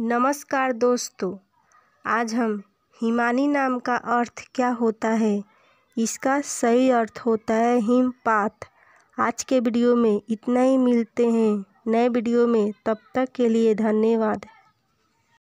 नमस्कार दोस्तों आज हम हिमानी नाम का अर्थ क्या होता है इसका सही अर्थ होता है हिमपात आज के वीडियो में इतना ही मिलते हैं नए वीडियो में तब तक के लिए धन्यवाद